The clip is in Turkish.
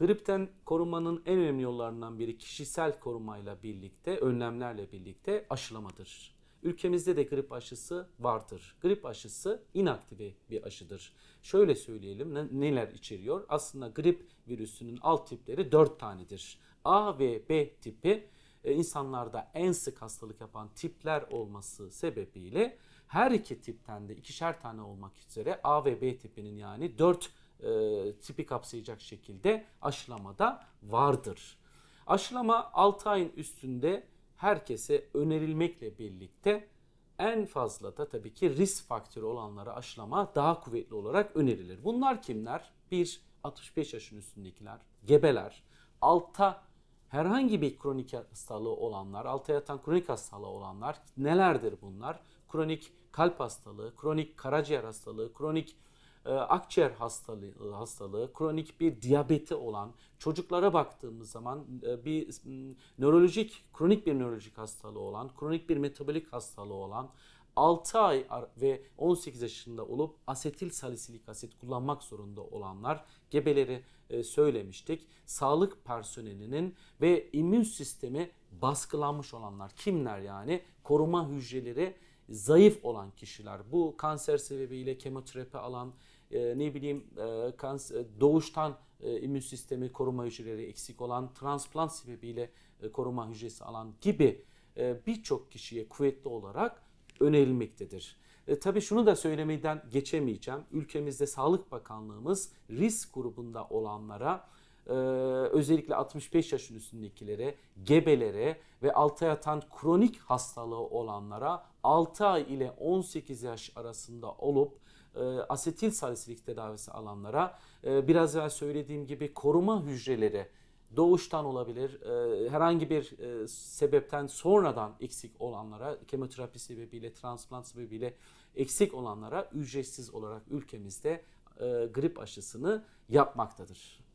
Gripten korumanın en önemli yollarından biri kişisel korumayla birlikte, önlemlerle birlikte aşılamadır. Ülkemizde de grip aşısı vardır. Grip aşısı inaktive bir aşıdır. Şöyle söyleyelim neler içeriyor? Aslında grip virüsünün alt tipleri 4 tanedir. A ve B tipi e, insanlarda en sık hastalık yapan tipler olması sebebiyle her iki tipten de ikişer tane olmak üzere A ve B tipinin yani 4 e, tipi kapsayacak şekilde aşılamada vardır. Aşılama 6 ayın üstünde herkese önerilmekle birlikte en fazla da tabii ki risk faktörü olanlara aşılama daha kuvvetli olarak önerilir. Bunlar kimler? 1. 65 yaşın üstündekiler, gebeler, alta herhangi bir kronik hastalığı olanlar, alta yatan kronik hastalığı olanlar nelerdir bunlar? Kronik kalp hastalığı, kronik karaciğer hastalığı, kronik ee, akciğer hastalığı, hastalığı, kronik bir diyabeti olan çocuklara baktığımız zaman e, bir nörolojik, kronik bir nörolojik hastalığı olan, kronik bir metabolik hastalığı olan 6 ay ve 18 yaşında olup asetil salisilik asit kullanmak zorunda olanlar gebeleri e, söylemiştik. Sağlık personelinin ve immün sistemi baskılanmış olanlar kimler yani? Koruma hücreleri zayıf olan kişiler. Bu kanser sebebiyle kemoterapi alan, e, ne bileyim e, kans, e, doğuştan e, immün sistemi koruma hücreleri eksik olan, transplant sebebiyle e, koruma hücresi alan gibi e, birçok kişiye kuvvetli olarak önerilmektedir. E, tabii şunu da söylemeden geçemeyeceğim. Ülkemizde Sağlık Bakanlığımız risk grubunda olanlara ee, özellikle 65 yaşın üstündekilere, gebelere ve alta yatan kronik hastalığı olanlara 6 ay ile 18 yaş arasında olup e, asetil salisilik tedavisi alanlara e, biraz evvel söylediğim gibi koruma hücreleri doğuştan olabilir, e, herhangi bir e, sebepten sonradan eksik olanlara, kemoterapi sebebiyle, transplant sebebiyle eksik olanlara ücretsiz olarak ülkemizde grip aşısını yapmaktadır.